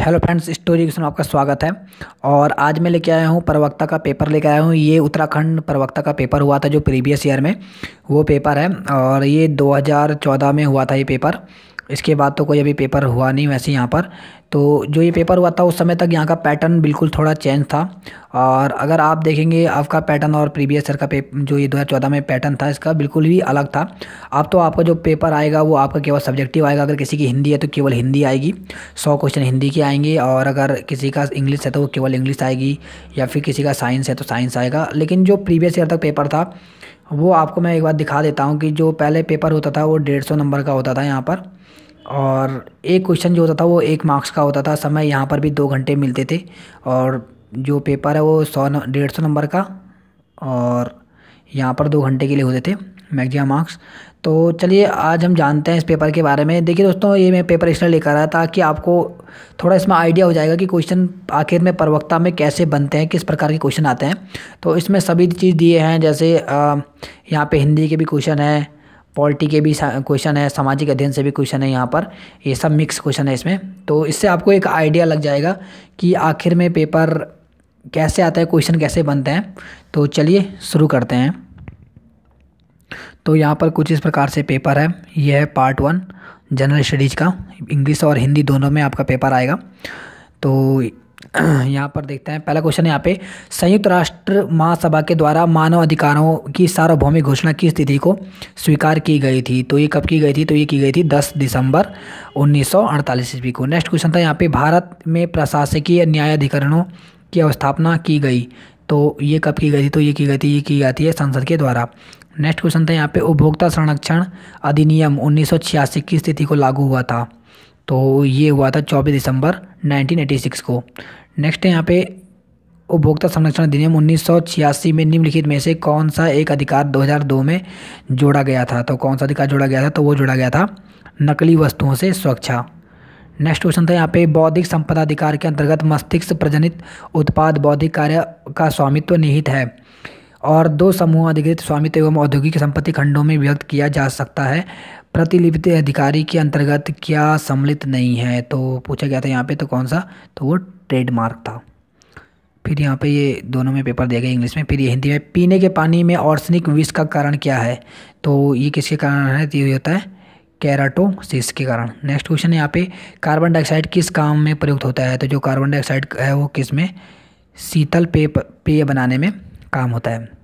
hello friends story question आपका स्वागत है और आज मैं लेके आया हूँ प्रवक्ता का पेपर लेके आया हूँ ये उत्तराखंड प्रवक्ता का पेपर हुआ था जो प्रीवियस ईयर में वो पेपर है और ये 2014 में हुआ था ये पेपर इसके बाद तो कोई अभी पेपर हुआ नहीं वैसे यहाँ पर तो जो ये पेपर हुआ था उस समय तक यहाँ का पैटर्न बिल्कुल थोड़ा चेंज था और अगर आप देखेंगे आपका पैटर्न और प्रीवियस ईयर का पेपर जो ये चौदह में पैटर्न था इसका बिल्कुल ही अलग था अब तो आपका जो पेपर आएगा वो आपका केवल सब्जेक्टिव आएगा अगर किसी की हिंदी है तो केवल हिंदी आएगी सौ क्वेश्चन हिंदी के आएंगे और अगर किसी का इंग्लिश है तो वो केवल इंग्लिश आएगी या फिर किसी का साइंस है तो साइंस आएगा लेकिन जो प्रीवियस ईयर तक पेपर था वो आपको मैं एक बार दिखा देता हूँ कि जो पहले पेपर होता था वो डेढ़ सौ नंबर का होता था यहाँ पर और एक क्वेश्चन जो होता था वो एक मार्क्स का होता था समय यहाँ पर भी दो घंटे मिलते थे और जो पेपर है वो सौ डेढ़ सौ नंबर का और यहाँ पर दो घंटे के लिए होते थे मैगजिम मार्क्स तो चलिए आज हम जानते हैं इस पेपर के बारे में देखिए दोस्तों ये मैं पेपर इसलिए लेकर आया ताकि आपको थोड़ा इसमें आइडिया हो जाएगा कि क्वेश्चन आखिर में प्रवक्ता में कैसे बनते हैं किस प्रकार के क्वेश्चन आते हैं तो इसमें सभी चीज़ दिए हैं जैसे यहाँ पे हिंदी के भी क्वेश्चन हैं पॉलिटी के भी क्वेश्चन है सामाजिक अध्ययन से भी क्वेश्चन है यहाँ पर ये सब मिक्स क्वेश्चन है इसमें तो इससे आपको एक आइडिया लग जाएगा कि आखिर में पेपर कैसे आता है क्वेश्चन कैसे बनते हैं तो चलिए शुरू करते हैं तो यहाँ पर कुछ इस प्रकार से पेपर है यह है पार्ट वन जनरल स्टडीज़ का इंग्लिश और हिंदी दोनों में आपका पेपर आएगा तो यहाँ पर देखते हैं पहला क्वेश्चन है यहाँ पे संयुक्त राष्ट्र महासभा के द्वारा मानव अधिकारों की सार्वभौमिक घोषणा किस तिथि को स्वीकार की गई थी तो ये कब की गई थी तो ये की गई थी 10 दिसंबर 1948 ईस्वी को नेक्स्ट क्वेश्चन था यहाँ पे भारत में प्रशासकीय न्यायाधिकरणों की अवस्थापना की गई तो ये कब की गई थी तो ये की गई थी ये की जाती है संसद के द्वारा नेक्स्ट क्वेश्चन था यहाँ पे उपभोक्ता संरक्षण अधिनियम उन्नीस की स्थिति को लागू हुआ था तो ये हुआ था चौबीस दिसंबर नाइनटीन को नेक्स्ट है यहाँ पे उपभोक्ता संरक्षण अधिनियम उन्नीस में निम्नलिखित में से कौन सा एक अधिकार 2002 में जोड़ा गया था तो कौन सा अधिकार जोड़ा गया था तो वो जोड़ा गया था नकली वस्तुओं से सुरक्षा नेक्स्ट क्वेश्चन था यहाँ पे बौद्धिक संपदा अधिकार के अंतर्गत मस्तिष्क प्रजनित उत्पाद बौद्धिक कार्य का स्वामित्व निहित है और दो समूह अधिकृत स्वामित्व एवं औद्योगिक संपत्ति खंडों में व्यक्त किया जा सकता है प्रतिलिपित अधिकारी के अंतर्गत क्या सम्मिलित नहीं है तो पूछा गया था यहाँ पे तो कौन सा तो वो ट्रेडमार्क था फिर यहाँ पे ये दोनों में पेपर दिया गया इंग्लिश में फिर ये हिंदी में पीने के पानी में ऑर्सनिक विष का कारण क्या है तो ये किसके कारण है तो ये होता है कैराटोसिस के कारण नेक्स्ट क्वेश्चन यहाँ पे कार्बन डाइऑक्साइड किस काम में प्रयुक्त होता है तो जो कार्बन डाइऑक्साइड है वो किस में शीतल पेय पेय बनाने में काम होता है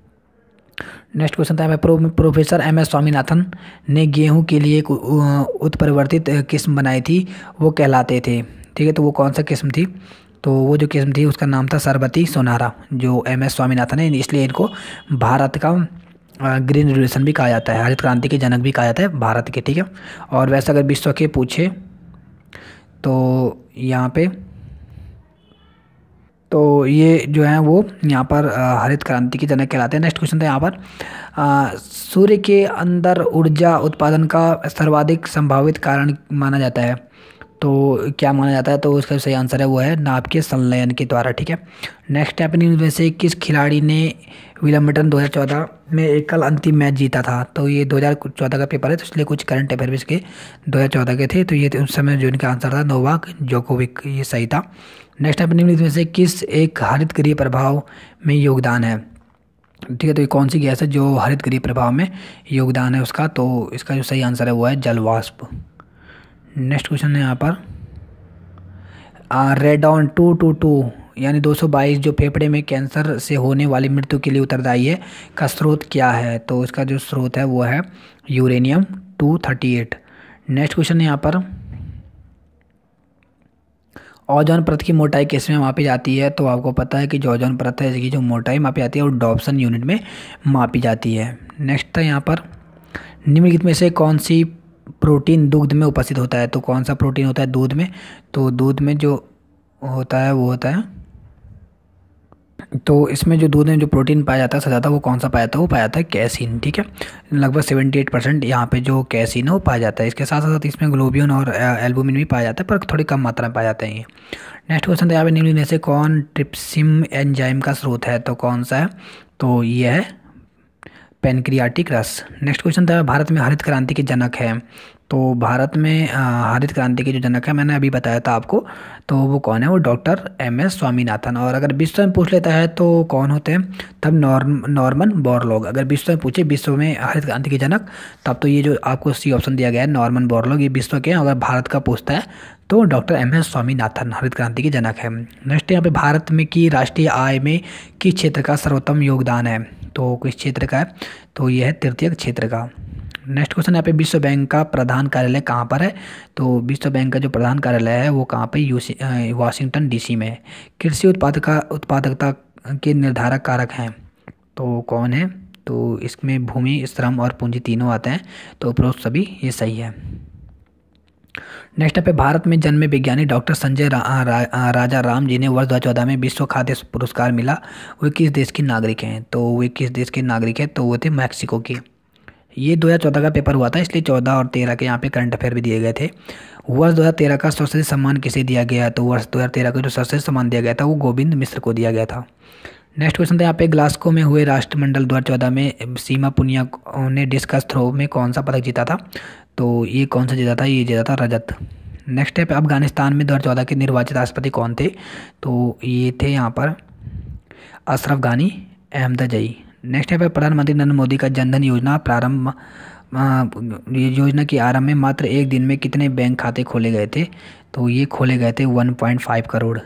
नेक्स्ट क्वेश्चन था pro, professor M S Swaminathan ने गेहूं के लिए एक उत्परिवर्तित किस्म बनाई थी वो कहलाते थे ठीक है तो वो कौन सा किस्म थी तो वो जो किस्म थी उसका नाम था सरबती सोनारा जो एम एस स्वामीनाथन है इसलिए इनको भारत का ग्रीन रिवोल्यूशन भी कहा जाता है हरित क्रांति के जनक भी कहा जाता है भारत के ठीक है और वैसे अगर विश्व के पूछे तो यहाँ पे तो ये जो है वो यहाँ पर हरित क्रांति की जनक कहलाते हैं नेक्स्ट क्वेश्चन था यहाँ पर सूर्य के अंदर ऊर्जा उत्पादन का सर्वाधिक संभावित कारण माना जाता है तो क्या माना जाता है तो उसका सही आंसर है वो है नाभ के संलयन के द्वारा ठीक है नेक्स्ट है में से किस खिलाड़ी ने विलम्बटन 2014 में एकल अंतिम मैच जीता था तो ये 2014 का पेपर है तो इसलिए कुछ करंट अफेयर भी इसके दो के थे तो ये उस समय जो इनका आंसर था नोवाक जोकोविक ये सही था नेक्स्ट है न्यूज में से किस एक हरित गृह प्रभाव में योगदान है ठीक है तो ये कौन सी गैस है जो हरित गृह प्रभाव में योगदान है उसका तो इसका जो सही आंसर है वो है जलवाष्प नेक्स्ट क्वेश्चन है यहाँ पर ऑन टू टू टू यानी 222 जो फेफड़े में कैंसर से होने वाली मृत्यु के लिए उत्तरदायी है का स्रोत क्या है तो इसका जो स्रोत है वो है यूरेनियम 238 नेक्स्ट क्वेश्चन है यहाँ पर ओजोन परत की मोटाई किस में मापी जाती है तो आपको पता है कि जो ओजोन परत है इसकी जो मोटाई मापी जाती है वो डॉप्सन यूनिट में मापी जाती है नेक्स्ट है यहाँ पर निम्नलिखित में से कौन सी प्रोटीन दूध में उपस्थित होता है तो कौन सा प्रोटीन होता है दूध में तो दूध में जो होता है वो होता है तो इसमें जो दूध में जो प्रोटीन पाया जाता है सबसे ज़्यादा वो कौन सा पाया जाता है वो पाया जाता है कैसीन ठीक है लगभग सेवेंटी एट परसेंट यहाँ पर जो कैसीन है वो पाया जाता है इसके साथ साथ इसमें ग्लोबियन और एल्बुमिन भी पाया जाता है पर थोड़ी कम मात्रा में पाया जाते हैं ये नेक्स्ट क्वेश्चन था यहाँ पे नींबू से कौन ट्रिप्सिम एंजाइम का स्रोत है तो कौन सा है तो ये है पेनक्रियाटिक रस नेक्स्ट क्वेश्चन था भारत में हरित क्रांति के जनक है तो भारत में हरित क्रांति के जो जनक है मैंने अभी बताया था आपको तो वो कौन है वो डॉक्टर एम एस स्वामीनाथन और अगर विश्व में पूछ लेता है तो कौन होते हैं तब नॉर्म नॉर्मन बोरलॉग अगर विश्व में पूछे विश्व में हरित क्रांति के जनक तब तो ये जो आपको सी ऑप्शन दिया गया है नॉर्मन बोरलॉग ये विश्व के हैं अगर भारत का पूछता है तो डॉक्टर एम एस स्वामीनाथन हरित क्रांति के जनक है नेक्स्ट यहाँ पे भारत में की राष्ट्रीय आय में किस क्षेत्र का सर्वोत्तम योगदान है तो किस क्षेत्र का है तो ये है तृतीय क्षेत्र का नेक्स्ट क्वेश्चन यहाँ पे विश्व बैंक का प्रधान कार्यालय कहाँ पर है तो विश्व बैंक का जो प्रधान कार्यालय है वो कहाँ पर यूसी वाशिंगटन डी में है कृषि उत्पाद का उत्पादकता के निर्धारक कारक हैं तो कौन है तो इसमें भूमि श्रम और पूंजी तीनों आते हैं तो उपरोक्त सभी ये सही है नेक्स्ट पे भारत में जन्मे विज्ञानी डॉक्टर संजय रा, रा, रा, राजा राम जी ने वर्ष दो में विश्व खाद्य पुरस्कार मिला वे किस देश के नागरिक हैं तो वे किस देश के नागरिक हैं तो वो थे मैक्सिको के ये चौदह का पेपर हुआ था इसलिए चौदह और तेरह के यहाँ पे करंट अफेयर भी दिए गए थे वर्ष तेरह का सर्वश्रेष्ठ सम्मान किसे दिया गया तो वर्ष तेरह का जो सर्वश्रेष्ठ सम्मान दिया गया था वो गोविंद मिश्र को दिया गया था नेक्स्ट क्वेश्चन था यहाँ पे ग्लास्को में हुए राष्ट्रमंडल दो हज़ार चौदह में सीमा पुनिया ने डिस्कस थ्रो में कौन सा पदक जीता था तो ये कौन सा जीता था ये जीता था रजत नेक्स्ट है अफगानिस्तान में दो के निर्वाचित राष्ट्रपति कौन थे तो ये थे यहाँ पर अशरफ गानी जई नेक्स्ट है प्रधानमंत्री नरेंद्र मोदी का जनधन योजना प्रारंभ ये योजना के आरंभ में मात्र एक दिन में कितने बैंक खाते खोले गए थे तो ये खोले गए थे 1.5 करोड़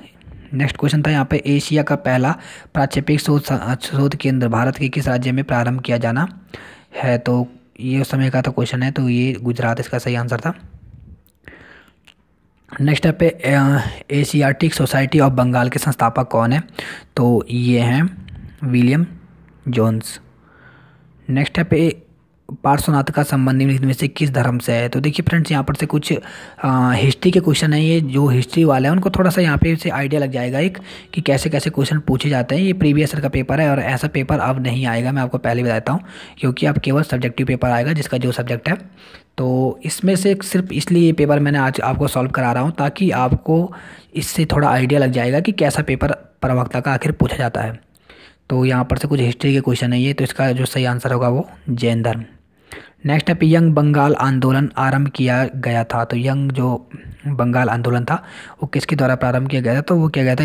नेक्स्ट क्वेश्चन था यहाँ पे एशिया का पहला प्राक्षेपिक शोध शोध केंद्र भारत के किस राज्य में प्रारंभ किया जाना है तो ये उस समय का था क्वेश्चन है तो ये गुजरात इसका सही आंसर था नेक्स्ट है पे एशियाटिक सोसाइटी ऑफ बंगाल के संस्थापक कौन है तो ये हैं विलियम जोन्स नेक्स्ट है पे पार्श्वनाथ का संबंध में से किस धर्म से है तो देखिए फ्रेंड्स यहाँ पर से कुछ हिस्ट्री के क्वेश्चन है ये जो हिस्ट्री वाला है उनको थोड़ा सा यहाँ पे से आइडिया लग जाएगा एक कि कैसे कैसे क्वेश्चन पूछे जाते हैं ये प्रीवियस ईयर का पेपर है और ऐसा पेपर अब नहीं आएगा मैं आपको पहले बताता हूँ क्योंकि अब केवल सब्जेक्टिव पेपर आएगा जिसका जो सब्जेक्ट है तो इसमें से सिर्फ इसलिए ये पेपर मैंने आज आपको सॉल्व करा रहा हूँ ताकि आपको इससे थोड़ा आइडिया लग जाएगा कि कैसा पेपर प्रवक्ता का आखिर पूछा जाता है तो यहाँ पर से कुछ हिस्ट्री के क्वेश्चन है ये तो इसका जो सही आंसर होगा वो जैन धर्म नेक्स्ट है यंग बंगाल आंदोलन आरंभ किया गया था तो यंग जो बंगाल आंदोलन था वो किसके द्वारा प्रारंभ किया गया था तो वो किया गया था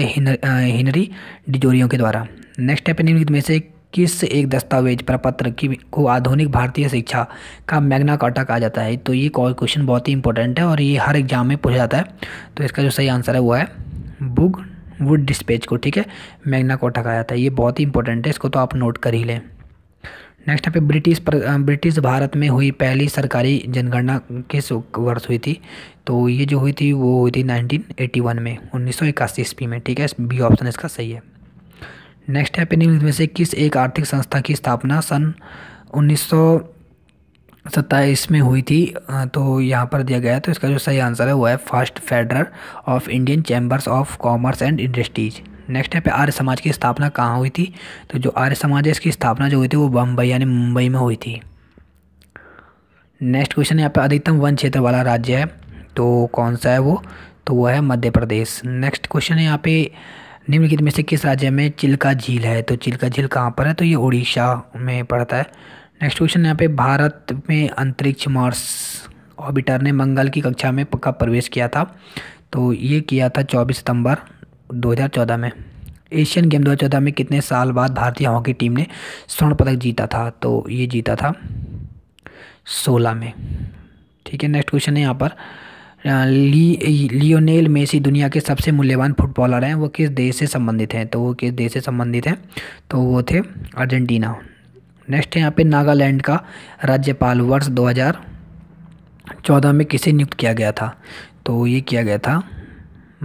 हिनरी डिजोरियो के द्वारा नेक्स्ट है निम्नलिखित में से किस एक दस्तावेज प्रपत्र की को आधुनिक भारतीय शिक्षा का मैग्ना काटा कहा जाता है तो ये क्वेश्चन बहुत ही इंपॉर्टेंट है और ये हर एग्जाम में पूछा जाता है तो इसका जो सही आंसर है वो है बुक वुड डिस्पेच को ठीक है मैग्ना कोटा कहा जाता है ये बहुत ही इंपॉर्टेंट है इसको तो आप नोट कर ही लें नेक्स्ट यहाँ पे ब्रिटिश ब्रिटिश भारत में हुई पहली सरकारी जनगणना किस वर्ष हुई थी तो ये जो हुई थी वो हुई थी 1981 में उन्नीस सौ इक्यासी ईस्वी में ठीक है बी ऑप्शन इसका सही है नेक्स्ट यहाँ पे निम्नलिखित में से किस एक आर्थिक संस्था की स्थापना सन उन्नीस सत्ताईस में हुई थी तो यहाँ पर दिया गया तो इसका जो सही आंसर है वो है first federal of Indian chambers of commerce and industries next है पे आर्य समाज की स्थापना कहाँ हुई थी तो जो आर्य समाज है इसकी स्थापना जो हुई थी वो बम्बई यानी मुंबई में हुई थी नेक्स्ट क्वेश्चन यहाँ पे अधिकतम वन क्षेत्र वाला राज्य है तो कौन सा है वो तो वो है मध्य प्रदेश नेक्स्ट क्वेश्चन है यहाँ पे निम्नलिखित में से किस राज्य में चिल्का झील है तो चिल्का झील कहाँ पर है तो ये उड़ीसा में पड़ता है नेक्स्ट क्वेश्चन यहाँ पे भारत में अंतरिक्ष मार्स ऑर्बिटर ने मंगल की कक्षा में पक्का प्रवेश किया था तो ये किया था 24 सितंबर 2014 में एशियन गेम 2014 में कितने साल बाद भारतीय हॉकी टीम ने स्वर्ण पदक जीता था तो ये जीता था सोलह में ठीक है नेक्स्ट क्वेश्चन है यहाँ पर ली लियोनेल मेसी दुनिया के सबसे मूल्यवान फुटबॉलर हैं वो किस देश से संबंधित हैं तो वो किस देश से संबंधित हैं तो वो थे अर्जेंटीना नेक्स्ट है यहाँ पे नागालैंड का राज्यपाल वर्ष 2014 में किसे नियुक्त किया गया था तो ये किया गया था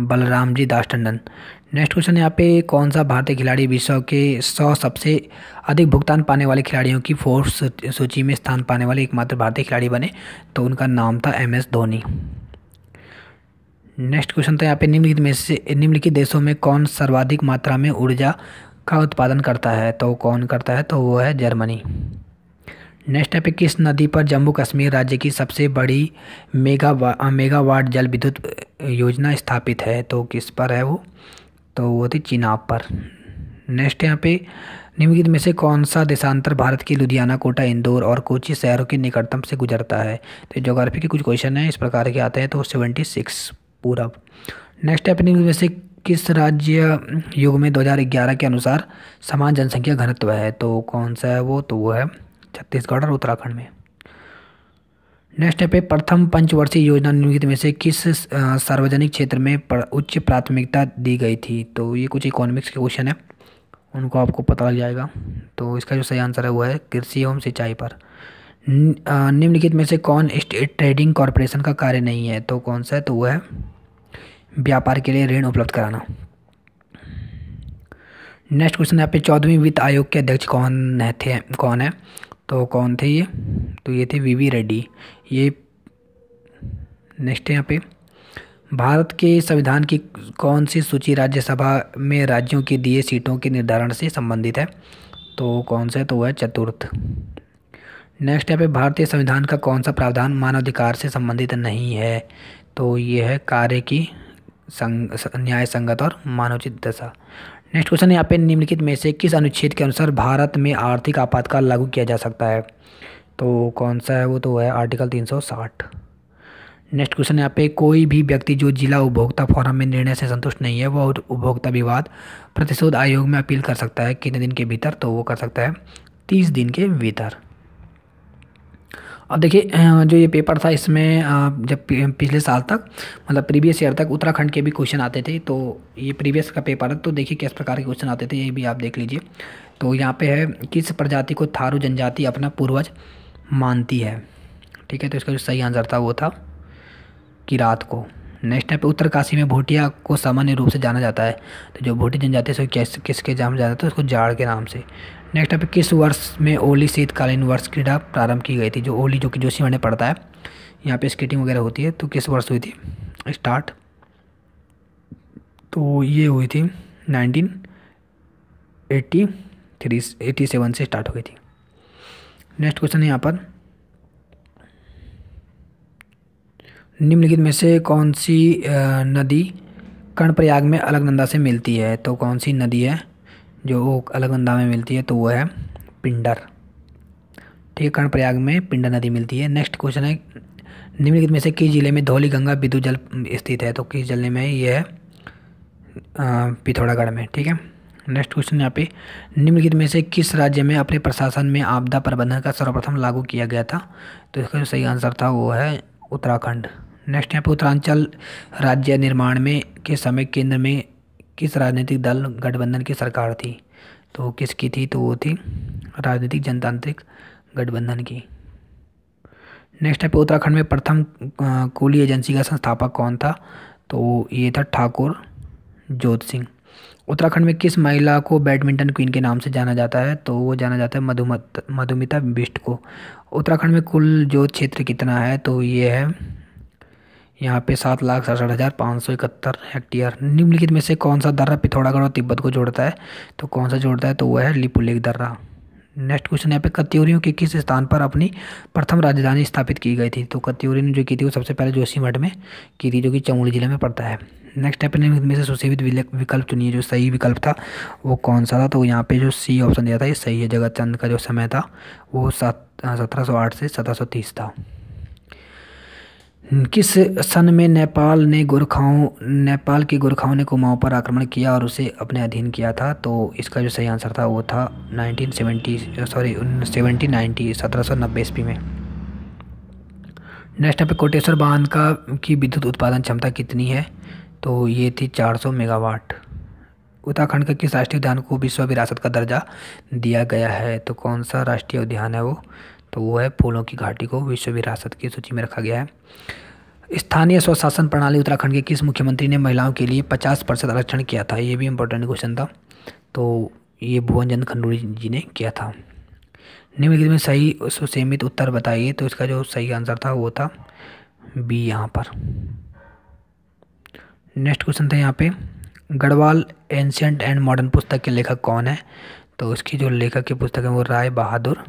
बलराम जी दास टंडन नेक्स्ट क्वेश्चन यहाँ पे कौन सा भारतीय खिलाड़ी विश्व के सौ सबसे अधिक भुगतान पाने वाले खिलाड़ियों की फोर्स सूची में स्थान पाने वाले एकमात्र भारतीय खिलाड़ी बने तो उनका नाम था M S Dhoni next question था तो यहाँ पे निम्नलिखित में से निम्नलिखित देशों में कौन सर्वाधिक मात्रा में ऊर्जा का उत्पादन करता है तो कौन करता है तो वो है जर्मनी नेक्स्ट टॉपिक किस नदी पर जम्मू कश्मीर राज्य की सबसे बड़ी मेगा मेगावाट जल विद्युत योजना स्थापित है तो किस पर है वो तो वो थी चिनाब पर नेक्स्ट यहाँ पे निम्नलिखित में से कौन सा देशांतर भारत के लुधियाना कोटा इंदौर और कोची शहरों के निकटतम से गुजरता है तो जोग्राफी के कुछ क्वेश्चन हैं इस प्रकार के आते हैं तो सेवेंटी सिक्स पूरा नेक्स्ट है में से किस राज्य युग में 2011 के अनुसार समान जनसंख्या घनत्व है तो कौन सा है वो तो वो है छत्तीसगढ़ और उत्तराखंड में नेक्स्ट है पे प्रथम पंचवर्षीय योजना निम्नलिखित में से किस सार्वजनिक क्षेत्र में उच्च प्राथमिकता दी गई थी तो ये कुछ इकोनॉमिक्स के क्वेश्चन है उनको आपको पता लग जाएगा तो इसका जो सही आंसर है वो है कृषि एवं सिंचाई पर निम्नलिखित में से कौन स्टेट ट्रेडिंग कॉरपोरेशन का कार्य नहीं है तो कौन सा है तो वह है व्यापार के लिए ऋण उपलब्ध कराना नेक्स्ट क्वेश्चन है पे चौदहवीं वित्त आयोग के अध्यक्ष कौन है थे कौन है तो कौन थे ये तो ये थे वी वी रेड्डी ये नेक्स्ट यहाँ पे भारत के संविधान की कौन सी सूची राज्यसभा में राज्यों की दिए सीटों के निर्धारण से संबंधित है तो कौन सा है तो वह चतुर्थ नेक्स्ट यहाँ पे भारतीय संविधान का कौन सा प्रावधान मानवाधिकार से संबंधित नहीं है तो ये है कार्य की संग न्याय संगत और मानवचित दशा नेक्स्ट क्वेश्चन यहाँ पे निम्नलिखित में से किस अनुच्छेद के अनुसार भारत में आर्थिक आपातकाल लागू किया जा सकता है तो कौन सा है वो तो है आर्टिकल 360 नेक्स्ट क्वेश्चन यहाँ पे कोई भी व्यक्ति जो जिला उपभोक्ता फोरम में निर्णय से संतुष्ट नहीं है वह उपभोक्ता विवाद प्रतिशोध आयोग में अपील कर सकता है कितने दिन के भीतर तो वो कर सकता है तीस दिन के भीतर अब देखिए जो ये पेपर था इसमें जब पिछले साल तक मतलब प्रीवियस ईयर तक उत्तराखंड के भी क्वेश्चन आते थे तो ये प्रीवियस का पेपर है तो देखिए किस प्रकार के क्वेश्चन आते थे ये भी आप देख लीजिए तो यहाँ पे है किस प्रजाति को थारू जनजाति अपना पूर्वज मानती है ठीक है तो इसका जो सही आंसर था वो था कि रात को नेक्स्ट है उत्तरकाशी में भोटिया को सामान्य रूप से जाना जाता है तो जो भोटी जनजाति है किस किसके नाम जाना जाता है तो उसको जाड़ के नाम से नेक्स्ट अब किस वर्ष में ओली शीतकालीन वर्ष क्रीडा प्रारंभ की गई थी जो ओली जो कि जोशी मैंने पढ़ता है यहाँ पे स्केटिंग वगैरह होती है तो किस वर्ष हुई थी स्टार्ट तो ये हुई थी nineteen eighty three eighty seven से स्टार्ट हो गई थी नेक्स्ट क्वेश्चन है यहाँ पर निम्नलिखित में से कौन सी नदी कर्णप्रयाग में अलग नंदा से मिलती है तो कौन सी नदी है जो अंदा में मिलती है तो वो है पिंडर ठीक है कर्णप्रयाग में पिंडर नदी मिलती है नेक्स्ट क्वेश्चन है निम्नलिखित में से किस जिले में धौली गंगा विद्युत जल स्थित है तो किस जिले में ये है पिथौरागढ़ में ठीक है नेक्स्ट क्वेश्चन यहाँ पे निम्नलिखित में से किस राज्य में अपने प्रशासन में आपदा प्रबंधन का सर्वप्रथम लागू किया गया था तो इसका जो सही आंसर था वो है उत्तराखंड नेक्स्ट यहाँ पे उत्तरांचल राज्य निर्माण में के समय केंद्र में किस राजनीतिक दल गठबंधन की सरकार थी तो किसकी थी तो वो थी राजनीतिक जनतांत्रिक गठबंधन की नेक्स्ट है उत्तराखंड में प्रथम कूली एजेंसी का संस्थापक कौन था तो ये था ठाकुर जोत सिंह उत्तराखंड में किस महिला को बैडमिंटन क्वीन के नाम से जाना जाता है तो वो जाना जाता है मधुमत मधुमिता बिष्ट को उत्तराखंड में कुल जोत क्षेत्र कितना है तो ये है यहाँ पे सात लाख सड़सठ हज़ार पाँच सौ इकहत्तर हेक्टेयर निम्नलिखित में से कौन सा दर्रा पिथौरागढ़ और तिब्बत को जोड़ता है तो कौन सा जोड़ता है तो वह है लिपुलेख दर्रा नेक्स्ट क्वेश्चन यहाँ पे कत्यूरियों के किस स्थान पर अपनी प्रथम राजधानी स्थापित की गई थी तो कत्यूरी ने जो की थी वो सबसे पहले जोशीमठ में की थी जो कि चमोली जिले में पड़ता है नेक्स्ट यहाँ पे निम्नलिखित में से सुशीवित विकल्प चुनिए जो सही विकल्प था वो कौन सा था तो यहाँ पे जो सी ऑप्शन दिया था ये सही है जगत चंद का जो समय था वो सत्रह सौ आठ से सत्रह सौ तीस था किस सन में नेपाल ने गोरखाओं नेपाल के गोरखाओं ने कुमाऊं पर आक्रमण किया और उसे अपने अधीन किया था तो इसका जो सही आंसर था वो था 1970 सॉरी सेवेंटी नाइन्टी सत्रह सौ नब्बे ईस्वी में नेक्स्ट यहाँ पे कोटेश्वर बांध का की विद्युत उत्पादन क्षमता कितनी है तो ये थी 400 मेगावाट उत्तराखंड का किस राष्ट्रीय उद्यान को विश्व विरासत का दर्जा दिया गया है तो कौन सा राष्ट्रीय उद्यान है वो तो वो है फूलों की घाटी को विश्व विरासत की सूची में रखा गया है स्थानीय स्वशासन प्रणाली उत्तराखंड के किस मुख्यमंत्री ने महिलाओं के लिए पचास प्रतिशत आरक्षण किया था ये भी इम्पोर्टेंट क्वेश्चन था तो ये भुवन चंद खंडूरी जी ने किया था निम्नलिखित में सही सुसीमित उत्तर बताइए तो इसका जो सही आंसर था वो था बी यहाँ पर नेक्स्ट क्वेश्चन था यहाँ पे गढ़वाल एंशियंट एंड मॉडर्न पुस्तक के लेखक कौन है तो उसकी जो लेखक की पुस्तक है वो राय बहादुर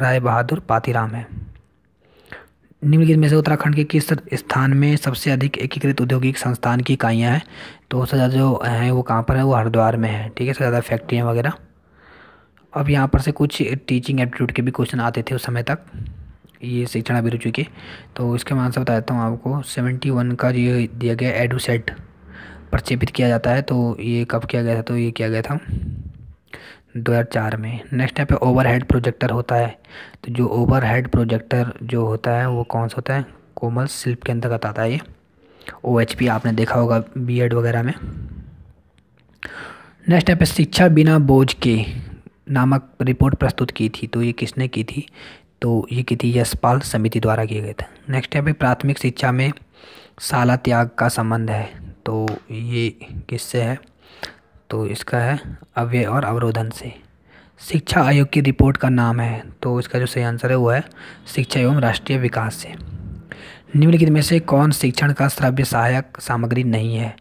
राय बहादुर पातीराम है निम्नलिखित में से उत्तराखंड के किस स्थान में सबसे अधिक एकीकृत औद्योगिक संस्थान की इकाइयाँ हैं तो सबसे ज़्यादा जो हैं वो कहाँ पर है वो हरिद्वार में है ठीक है सबसे ज़्यादा फैक्ट्रियाँ वगैरह अब यहाँ पर से कुछ टीचिंग एप्टीट्यूड के भी क्वेश्चन आते थे उस समय तक ये शिक्षण अभिरुचि के तो इसके मैं आंसर बता देता हूँ आपको सेवेंटी वन का ये दिया गया एडूसेट प्रक्षेपित किया जाता है तो ये कब किया गया था तो ये किया गया था 2004 में नेक्स्ट यहाँ पे ओवरहेड प्रोजेक्टर होता है तो जो ओवरहेड प्रोजेक्टर जो होता है वो कौन सा होता है कोमल शिल्प के अंतर्गत आता है ये ओ आपने देखा होगा बी वगैरह में नेक्स्ट यहाँ पे शिक्षा बिना बोझ के नामक रिपोर्ट प्रस्तुत की थी तो ये किसने की थी तो ये की थी यशपाल समिति द्वारा किए गए थे नेक्स्ट यहाँ पे प्राथमिक शिक्षा में शाला त्याग का संबंध है तो ये किससे है तो इसका है अव्यय और अवरोधन से शिक्षा आयोग की रिपोर्ट का नाम है तो इसका जो सही आंसर है वो है शिक्षा एवं राष्ट्रीय विकास से निम्नलिखित में से कौन शिक्षण का श्रव्य सहायक सामग्री नहीं है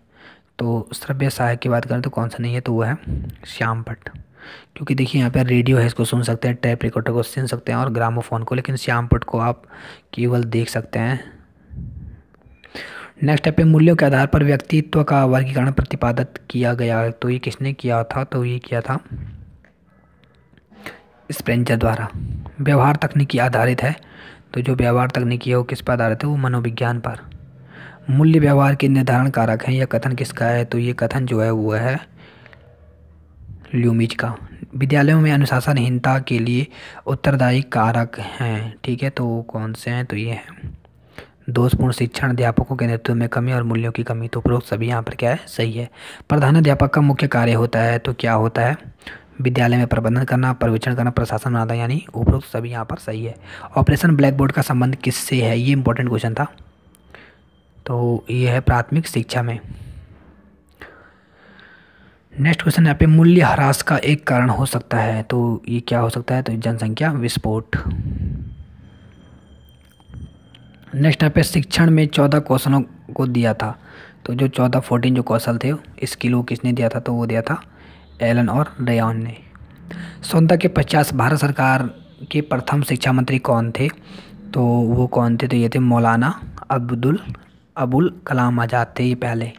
तो श्रव्य सहायक की बात करें तो कौन सा नहीं है तो वो है श्याम पट क्योंकि देखिए यहाँ पर रेडियो है इसको सुन सकते हैं टैप रिकॉर्डर को सुन सकते हैं और ग्रामोफोन को लेकिन श्याम पट को आप केवल देख सकते हैं नेक्स्ट है पे मूल्यों के आधार पर व्यक्तित्व का वर्गीकरण प्रतिपादित किया गया तो ये किसने किया था तो ये किया था स्प्रेंजर द्वारा व्यवहार तकनीकी आधारित है तो जो व्यवहार तकनीकी है वो किस पर आधारित है वो मनोविज्ञान पर मूल्य व्यवहार के निर्धारण कारक हैं यह कथन किसका है तो ये कथन जो है वो है ल्यूमिज का विद्यालयों में अनुशासनहीनता के लिए उत्तरदायी कारक हैं ठीक है तो कौन से हैं तो ये हैं दोषपूर्ण शिक्षण अध्यापकों के नेतृत्व में कमी और मूल्यों की कमी तो उपरोक्त सभी यहाँ पर क्या है सही है प्रधान अध्यापक का मुख्य कार्य होता है तो क्या होता है विद्यालय में प्रबंधन करना पर्यवेक्षण करना प्रशासन बनाना यानी उपरोक्त सभी यहाँ पर सही है ऑपरेशन ब्लैक बोर्ड का संबंध किससे है ये इंपॉर्टेंट क्वेश्चन था तो ये है प्राथमिक शिक्षा में नेक्स्ट क्वेश्चन यहाँ पे मूल्य ह्रास का एक कारण हो सकता है तो ये क्या हो सकता है तो जनसंख्या विस्फोट नेक्स्ट यहाँ पे शिक्षण में चौदह कौशलों को दिया था तो जो चौदह फोर्टीन जो कौशल थे स्किल वो किसने दिया था तो वो दिया था एलन और रेन ने स्वतंत्रता के पश्चात भारत सरकार के प्रथम शिक्षा मंत्री कौन थे तो वो कौन थे तो ये थे मौलाना अब्दुल अबुल कलाम आज़ाद थे ये पहले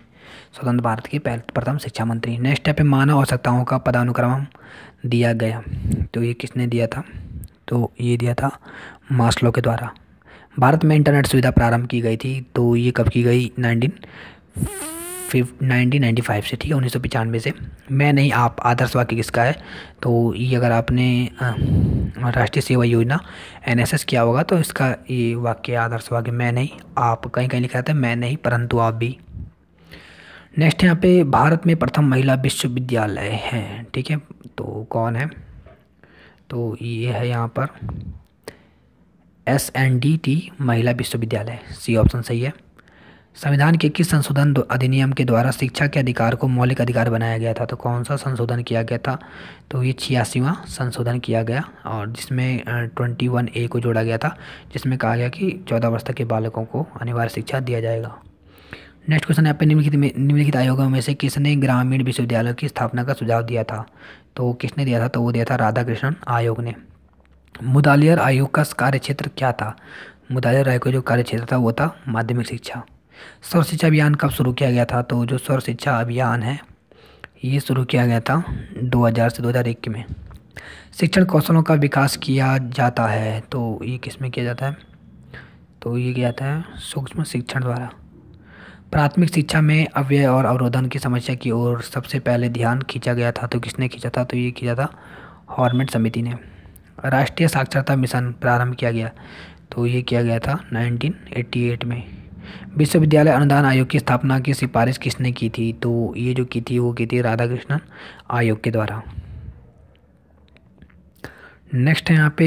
स्वतंत्र भारत के पहले प्रथम शिक्षा मंत्री नेक्स्ट है पे मानव आवश्यकताओं का पदानुक्रम दिया गया तो ये किसने दिया था तो ये दिया था मास्लो के द्वारा भारत में इंटरनेट सुविधा प्रारंभ की गई थी तो ये कब की गई nineteen fif nineteen ninety five से ठीक है उन्नीस सौ पचानवे से मैं नहीं आप आदर्श वाक्य किसका है तो ये अगर आपने राष्ट्रीय सेवा योजना एन किया होगा तो इसका ये वाक्य आदर्श वाक्य मैं नहीं आप कहीं कहीं लिखा था मैं नहीं परंतु आप भी नेक्स्ट यहाँ पे भारत में प्रथम महिला विश्वविद्यालय है ठीक है तो कौन है तो ये है यहाँ पर एस एन डी टी महिला विश्वविद्यालय सी ऑप्शन सही है संविधान के किस संशोधन अधिनियम के द्वारा शिक्षा के अधिकार को मौलिक अधिकार बनाया गया था तो कौन सा संशोधन किया गया था तो ये छियासीवा संशोधन किया गया और जिसमें ट्वेंटी वन ए को जोड़ा गया था जिसमें कहा गया कि चौदह वर्ष तक के बालकों को अनिवार्य शिक्षा दिया जाएगा नेक्स्ट क्वेश्चन यहाँ पे निम्नलिखित में निम्नलिखित आयोगों में से किसने ग्रामीण विश्वविद्यालय की स्थापना का सुझाव दिया था तो किसने दिया था तो वो दिया था राधा कृष्णन आयोग ने मुदालियर आयोग का कार्य क्षेत्र क्या था मुदालियर आयोग का जो कार्यक्षेत्र था वो था माध्यमिक शिक्षा स्वर शिक्षा अभियान कब शुरू किया गया था तो जो स्वर शिक्षा अभियान है ये शुरू किया गया था 2000 से 2001 में शिक्षण कौशलों का विकास किया जाता है तो ये किस में किया जाता है तो ये किया जाता है सूक्ष्म शिक्षण द्वारा प्राथमिक शिक्षा में अव्यय और अवरोधन की समस्या की ओर सबसे पहले ध्यान खींचा गया था तो किसने खींचा था तो ये किया था हॉर्मेट समिति ने राष्ट्रीय साक्षरता मिशन प्रारंभ किया गया तो ये किया गया था 1988 में विश्वविद्यालय अनुदान आयोग की स्थापना की सिफारिश किसने की थी तो ये जो की थी वो की थी राधाकृष्णन आयोग के द्वारा नेक्स्ट है यहाँ पे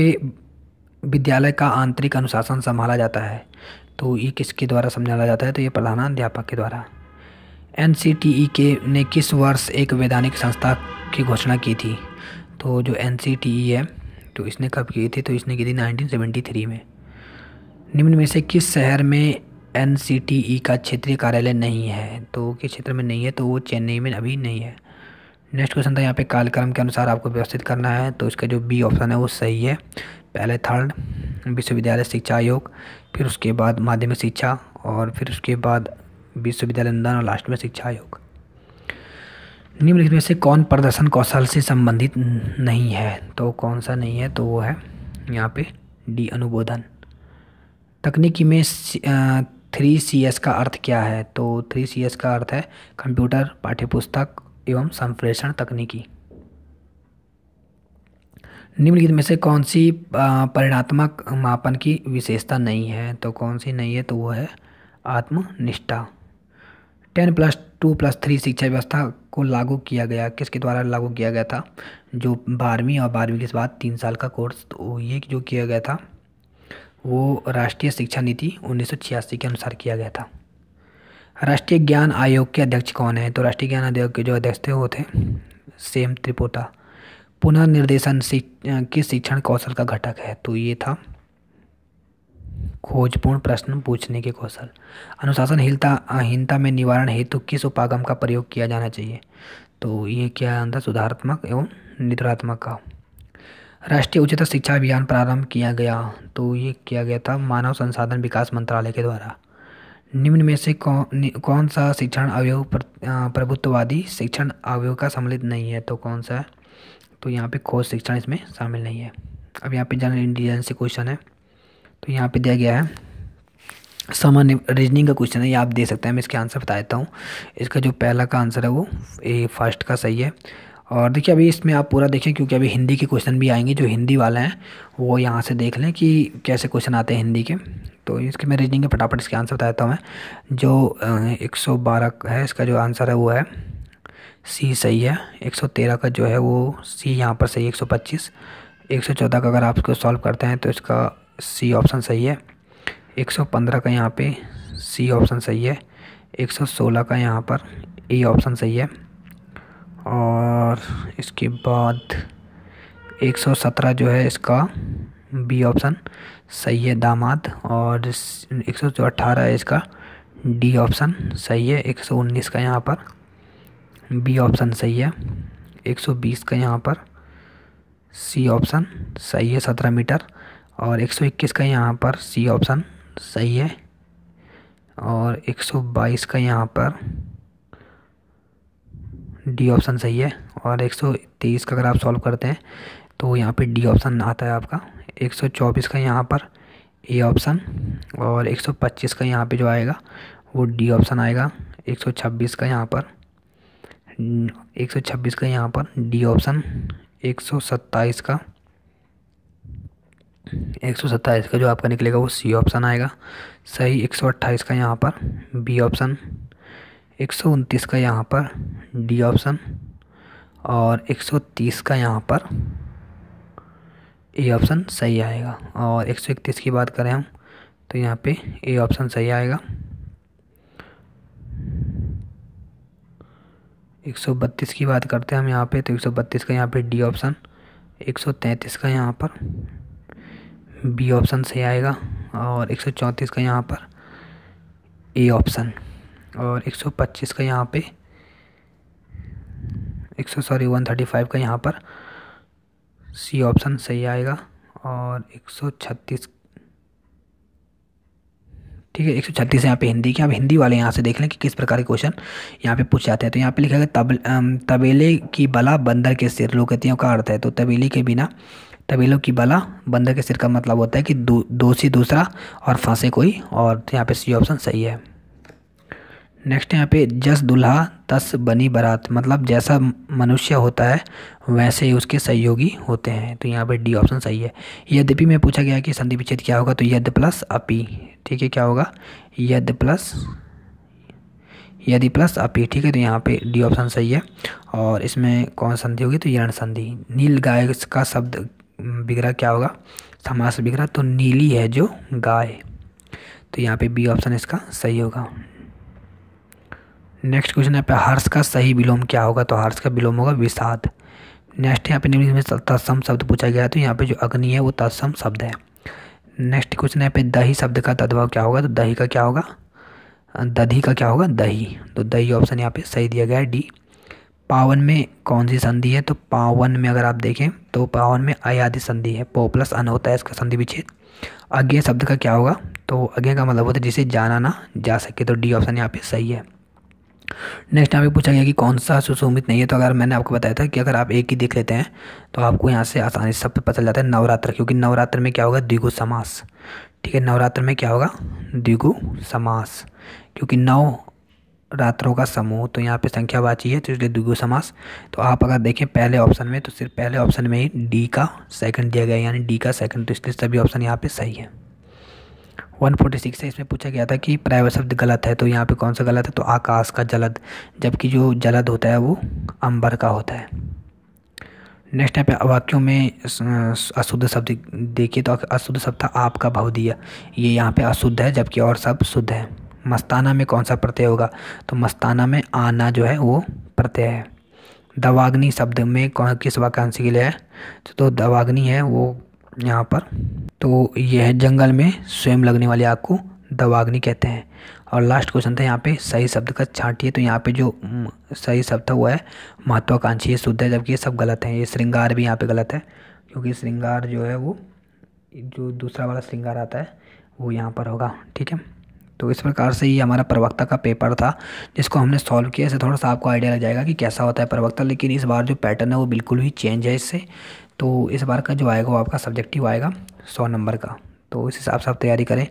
विद्यालय का आंतरिक अनुशासन संभाला जाता है तो ये किसके द्वारा समझाया जाता है तो ये प्रधानाध्यापक के द्वारा एन के ने किस वर्ष एक वैधानिक संस्था की घोषणा की थी तो जो एन है तो इसने कब किए थे तो इसने की थी नाइनटीन में निम्न में से किस शहर में एन का क्षेत्रीय कार्यालय नहीं है तो किस क्षेत्र में नहीं है तो वो चेन्नई में अभी नहीं है नेक्स्ट क्वेश्चन था यहाँ पे कालक्रम के अनुसार आपको व्यवस्थित करना है तो इसका जो बी ऑप्शन है वो सही है पहले थर्ड विश्वविद्यालय शिक्षा आयोग फिर उसके बाद माध्यमिक शिक्षा और फिर उसके बाद विश्वविद्यालय अनुदान और लास्ट में शिक्षा आयोग निम्नलिखित में से कौन प्रदर्शन कौशल से संबंधित नहीं है तो कौन सा नहीं है तो वो है यहाँ पे डी अनुबोधन तकनीकी में थ्री सी एस का अर्थ क्या है तो थ्री सी एस का अर्थ है कंप्यूटर पाठ्यपुस्तक एवं संप्रेषण तकनीकी निम्नलिखित में से कौन सी परिणात्मक मापन की विशेषता नहीं है तो कौन सी नहीं है तो वो है आत्मनिष्ठा ten plus two plus three शिक्षा व्यवस्था को लागू किया गया किसके द्वारा लागू किया गया था जो बारहवीं और बारहवीं के बाद तीन साल का कोर्स तो ये जो किया गया था वो राष्ट्रीय शिक्षा नीति उन्नीस के अनुसार किया गया था राष्ट्रीय ज्ञान आयोग के अध्यक्ष कौन है तो राष्ट्रीय ज्ञान आयोग के जो अध्यक्ष थे वो थे सेम त्रिपोटा पुनर्निर्देशन किस शिक्षण कौशल का घटक है तो ये था खोजपूर्ण प्रश्न पूछने के कौशल अनुशासनहीनता हीनता में निवारण हेतु किस उपागम का प्रयोग किया जाना चाहिए तो ये क्या अंदर सुधारात्मक एवं निद्रात्मक का राष्ट्रीय उच्चतर शिक्षा अभियान प्रारंभ किया गया तो ये किया गया था मानव संसाधन विकास मंत्रालय के द्वारा निम्न में से कौन कौन सा शिक्षण अवयव प्रभुत्ववादी शिक्षण अवयव का सम्मिलित नहीं है तो कौन सा है तो यहाँ पे खोज शिक्षण इसमें शामिल नहीं है अब यहाँ पे जनरल इंटेलिजेंस क्वेश्चन है तो यहाँ पे दिया गया है सामान्य रीजनिंग का क्वेश्चन है ये आप दे सकते हैं मैं इसके आंसर बता देता हूँ इसका जो पहला का आंसर है वो ए फर्स्ट का सही है और देखिए अभी इसमें आप पूरा देखें क्योंकि अभी हिंदी के क्वेश्चन भी आएंगे जो हिंदी वाले हैं वो यहाँ से देख लें कि कैसे क्वेश्चन आते हैं हिंदी के तो इसके मैं रीजनिंग के फटाफट इसके आंसर बता देता हूँ मैं जो एक सौ बारह है इसका जो आंसर है वो है सी सही है एक सौ तेरह का जो है वो सी यहाँ पर सही है एक सौ पच्चीस एक सौ चौदह का अगर आप इसको सॉल्व करते हैं तो इसका सी ऑप्शन सही है 115 का यहाँ पे सी ऑप्शन सही है 116 का यहाँ पर ए ऑप्शन सही है और इसके बाद 117 जो है इसका बी ऑप्शन सही है दामाद और एक सौ अट्ठारह है इसका डी ऑप्शन सही है 119 का यहाँ पर बी ऑप्शन सही है 120 का यहाँ पर सी ऑप्शन सही है सत्रह मीटर और 121 का यहाँ पर सी ऑप्शन सही है और 122 का यहाँ पर डी ऑप्शन सही है और 123 का अगर आप सॉल्व करते हैं तो यहाँ पे डी ऑप्शन आता है आपका 124 का यहाँ पर ए ऑप्शन और 125 का यहाँ पे जो आएगा वो डी ऑप्शन आएगा 126 का यहाँ पर 126 का यहाँ पर डी ऑप्शन 127 का एक सौ सत्ताईस का जो आपका निकलेगा वो सी ऑप्शन आएगा सही एक सौ अट्ठाईस का यहाँ पर बी ऑप्शन एक सौ उनतीस का यहाँ पर डी ऑप्शन और एक सौ तीस का यहाँ पर ए ऑप्शन सही आएगा और एक सौ इकतीस की बात करें हम तो यहाँ पे ए ऑप्शन सही आएगा एक सौ बत्तीस की बात करते हैं हम यहाँ पे तो एक सौ बत्तीस का यहाँ पे डी ऑप्शन एक सौ तैंतीस का यहाँ पर बी ऑप्शन सही आएगा और एक सौ चौंतीस का यहाँ पर ए ऑप्शन और एक सौ पच्चीस का यहाँ पे एक सौ सॉरी वन थर्टी फाइव का यहाँ पर सी ऑप्शन सही आएगा और एक सौ छत्तीस ठीक है एक सौ छत्तीस यहाँ पर हिंदी के आप हिंदी वाले यहाँ से देख लें कि किस प्रकार के क्वेश्चन यहाँ पे पूछ जाते हैं तो यहाँ पे लिखा गया तब तबेले की बला बंदर के सिर लोकतियों का अर्थ है तो तबेले के बिना तबीलों की बला बंदर के सिर का मतलब होता है कि दोषी दूसरा और फांसे कोई और तो यहाँ पे सी ऑप्शन सही है नेक्स्ट यहाँ पे जस दुल्हा तस बनी बारात मतलब जैसा मनुष्य होता है वैसे ही उसके सहयोगी होते हैं तो यहाँ पे डी ऑप्शन सही है यद्यपि में पूछा गया कि संधि विच्छेद क्या होगा तो यद प्लस अपी ठीक है क्या होगा यद प्लस यदि प्लस अपी ठीक है तो यहाँ पे डी ऑप्शन सही है और इसमें कौन संधि होगी तो यण संधि नील गाय का शब्द बिगड़ा क्या होगा समास बिगड़ा तो नीली है जो गाय तो यहाँ पे बी ऑप्शन इसका सही होगा नेक्स्ट क्वेश्चन यहाँ पे हर्ष का सही विलोम क्या होगा तो हर्ष का विलोम होगा विषाद नेक्स्ट यहाँ पे निम्न में तत्सम शब्द पूछा गया तो यहाँ पे जो अग्नि है वो तत्सम शब्द है नेक्स्ट क्वेश्चन यहाँ पे दही शब्द का तद्भाव क्या होगा तो दही का क्या होगा दधी का क्या होगा दही तो दही ऑप्शन यहाँ पे सही दिया गया है डी पावन में कौन सी संधि है तो पावन में अगर आप देखें तो पावन में अयाधि संधि है पो प्लस अन होता है इसका संधि विच्छेद अज्ञा शब्द का क्या होगा तो अज्ञा का मतलब होता है जिसे जाना ना जा सके तो डी ऑप्शन यहाँ पे सही है नेक्स्ट यहाँ पे पूछा गया कि कौन सा सुशोभित नहीं है तो अगर मैंने आपको बताया था कि अगर आप एक ही देख लेते हैं तो आपको यहाँ से आसानी से सब पता चल जाता है नवरात्र क्योंकि नवरात्र में क्या होगा द्विगु समास ठीक है नवरात्र में क्या होगा द्विगु समास क्योंकि नौ रात्रों का समूह तो यहाँ पे संख्या बाची है तो इसलिए द्विगु समास तो आप अगर देखें पहले ऑप्शन में तो सिर्फ पहले ऑप्शन में ही डी का सेकंड दिया गया यानी डी का सेकंड तो इसलिए सभी ऑप्शन यहाँ पे सही है 146 है इसमें पूछा गया था कि प्राइवेट शब्द गलत है तो यहाँ पे कौन सा गलत है तो आकाश का जलद जबकि जो जलद होता है वो अंबर का होता है नेक्स्ट यहाँ पे वाक्यों में अशुद्ध शब्द देखिए तो अशुद्ध शब्द था आपका भव दिया ये यहाँ पे अशुद्ध है जबकि और सब शुद्ध है मस्ताना में कौन सा प्रत्यय होगा तो मस्ताना में आना जो है वो प्रत्यय है दवाग्नि शब्द में कौन किस वाक्यांश के लिए है तो, तो दवाग्नि है वो यहाँ पर तो यह है जंगल में स्वयं लगने वाली आग को दवाग्नि कहते हैं और लास्ट क्वेश्चन था यहाँ पे सही शब्द का छाटिए तो यहाँ पे जो सही शब्द था वो है महत्वाकांक्षी ये शुद्ध है जबकि ये सब गलत है ये श्रृंगार भी यहाँ पे गलत है क्योंकि श्रृंगार जो है वो जो दूसरा वाला श्रृंगार आता है वो यहाँ पर होगा ठीक है तो इस प्रकार से ये हमारा प्रवक्ता का पेपर था जिसको हमने सॉल्व किया इससे थोड़ा सा आपको आइडिया लग जाएगा कि कैसा होता है प्रवक्ता लेकिन इस बार जो पैटर्न है वो बिल्कुल ही चेंज है इससे तो इस बार का जो आएगा वो आपका सब्जेक्टिव आएगा सौ नंबर का तो इस हिसाब से आप तैयारी करें